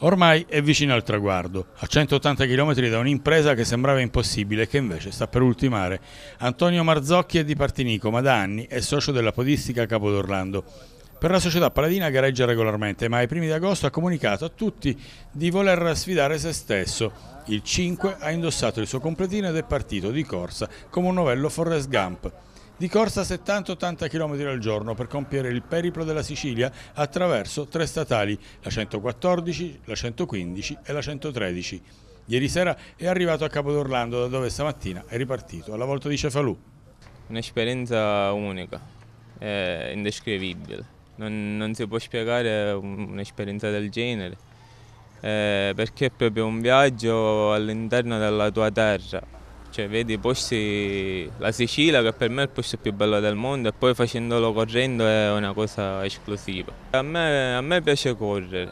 Ormai è vicino al traguardo, a 180 km da un'impresa che sembrava impossibile e che invece sta per ultimare. Antonio Marzocchi è di Partinico, ma da anni è socio della podistica Capodorlando. Per la società paladina gareggia regolarmente, ma ai primi di agosto ha comunicato a tutti di voler sfidare se stesso. Il 5 ha indossato il suo completino ed è partito di corsa come un novello Forrest Gump di corsa 70-80 km al giorno per compiere il periplo della Sicilia attraverso tre statali, la 114, la 115 e la 113. Ieri sera è arrivato a Capodorlando da dove stamattina è ripartito alla volta di Cefalù. Un'esperienza unica, è indescrivibile, non, non si può spiegare un'esperienza del genere, eh, perché è proprio un viaggio all'interno della tua terra cioè, vedi posti, la Sicilia che per me è il posto più bello del mondo e poi facendolo correndo è una cosa esclusiva. A me, a me piace correre,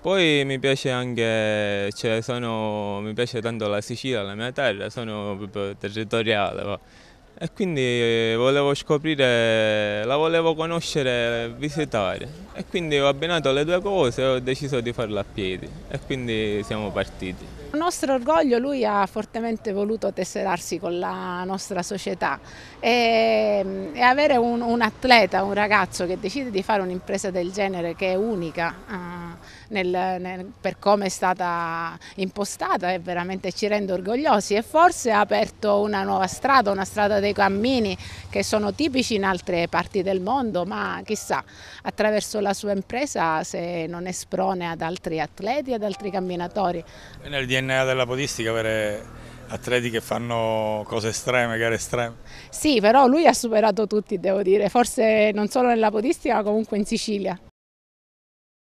poi mi piace anche, cioè, sono, mi piace tanto la Sicilia, la mia terra, sono proprio territoriale. Va e quindi eh, volevo scoprire, la volevo conoscere, visitare e quindi ho abbinato le due cose e ho deciso di farla a piedi e quindi siamo partiti. Il nostro orgoglio lui ha fortemente voluto tesserarsi con la nostra società e, mm, e avere un, un, atleta, un ragazzo che decide di fare un'impresa del genere che è unica eh, nel, nel, per come è stata impostata e veramente ci rende orgogliosi e forse ha aperto una nuova strada, una strada dei cammini che sono tipici in altre parti del mondo, ma chissà, attraverso la sua impresa se non è sprone ad altri atleti, ad altri camminatori. È nel DNA della podistica avere atleti che fanno cose estreme, gare estreme. Sì, però lui ha superato tutti, devo dire, forse non solo nella podistica, ma comunque in Sicilia.